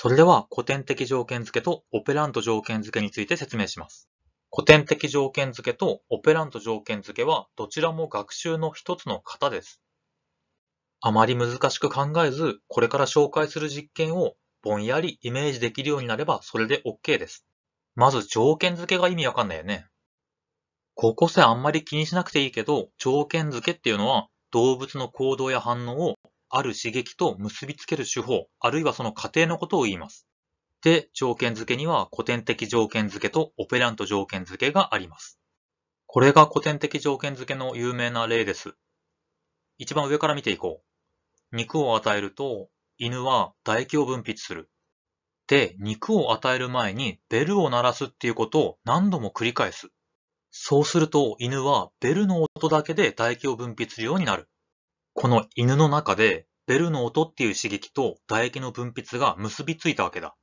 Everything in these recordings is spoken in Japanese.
それでは古典的条件付けとオペラント条件付けについて説明します。古典的条件付けとオペラント条件付けはどちらも学習の一つの型です。あまり難しく考えず、これから紹介する実験をぼんやりイメージできるようになればそれで OK です。まず条件付けが意味わかんないよね。高校生あんまり気にしなくていいけど、条件付けっていうのは動物の行動や反応をある刺激と結びつける手法、あるいはその過程のことを言います。で、条件付けには古典的条件付けとオペラント条件付けがあります。これが古典的条件付けの有名な例です。一番上から見ていこう。肉を与えると、犬は唾液を分泌する。で、肉を与える前にベルを鳴らすっていうことを何度も繰り返す。そうすると犬はベルの音だけで唾液を分泌するようになる。この犬の中で、ベルの音っていう刺激と唾液の分泌が結びついたわけだ。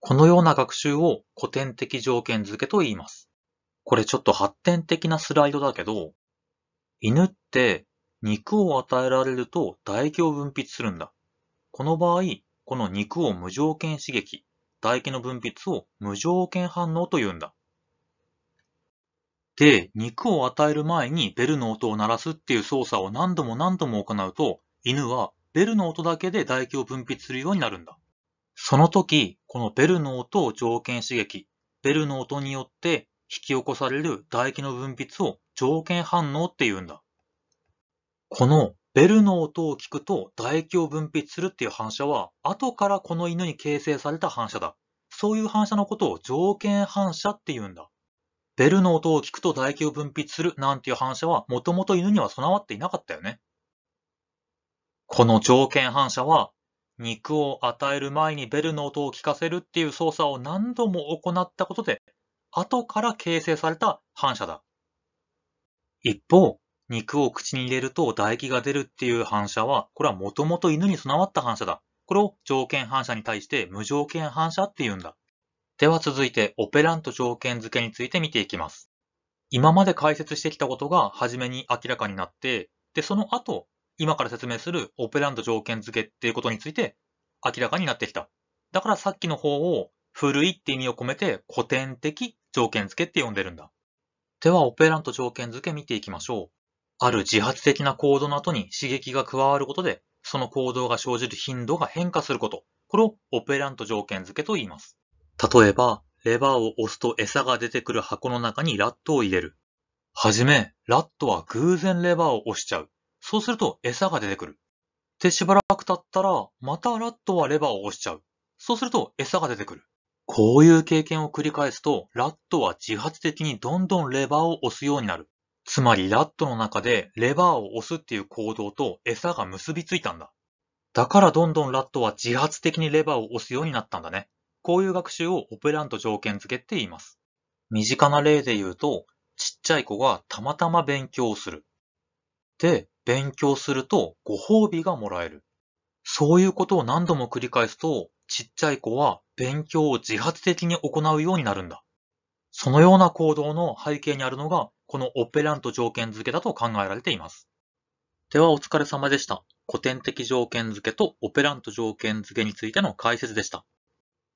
このような学習を古典的条件付けと言います。これちょっと発展的なスライドだけど、犬って肉を与えられると唾液を分泌するんだ。この場合、この肉を無条件刺激、唾液の分泌を無条件反応と言うんだ。で、肉を与える前にベルの音を鳴らすっていう操作を何度も何度も行うと、犬はベルの音だけで唾液を分泌するようになるんだ。その時、このベルの音を条件刺激、ベルの音によって引き起こされる唾液の分泌を条件反応って言うんだ。このベルの音を聞くと唾液を分泌するっていう反射は、後からこの犬に形成された反射だ。そういう反射のことを条件反射って言うんだ。ベルの音を聞くと唾液を分泌するなんていう反射はもともと犬には備わっていなかったよね。この条件反射は肉を与える前にベルの音を聞かせるっていう操作を何度も行ったことで後から形成された反射だ。一方、肉を口に入れると唾液が出るっていう反射は、これはもともと犬に備わった反射だ。これを条件反射に対して無条件反射って言うんだ。では続いて、オペラント条件付けについて見ていきます。今まで解説してきたことが初めに明らかになって、で、その後、今から説明するオペラント条件付けっていうことについて明らかになってきた。だからさっきの方を古いって意味を込めて古典的条件付けって呼んでるんだ。では、オペラント条件付け見ていきましょう。ある自発的な行動の後に刺激が加わることで、その行動が生じる頻度が変化すること。これをオペラント条件付けと言います。例えば、レバーを押すと餌が出てくる箱の中にラットを入れる。はじめ、ラットは偶然レバーを押しちゃう。そうすると餌が出てくる。で、しばらく経ったら、またラットはレバーを押しちゃう。そうすると餌が出てくる。こういう経験を繰り返すと、ラットは自発的にどんどんレバーを押すようになる。つまり、ラットの中でレバーを押すっていう行動と餌が結びついたんだ。だからどんどんラットは自発的にレバーを押すようになったんだね。こういう学習をオペラント条件付けって言います。身近な例で言うと、ちっちゃい子がたまたま勉強する。で、勉強するとご褒美がもらえる。そういうことを何度も繰り返すと、ちっちゃい子は勉強を自発的に行うようになるんだ。そのような行動の背景にあるのが、このオペラント条件付けだと考えられています。ではお疲れ様でした。古典的条件付けとオペラント条件付けについての解説でした。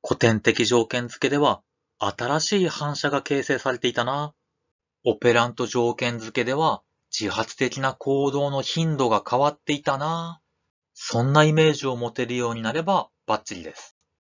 古典的条件付けでは新しい反射が形成されていたな。オペラント条件付けでは自発的な行動の頻度が変わっていたな。そんなイメージを持てるようになればバッチリです。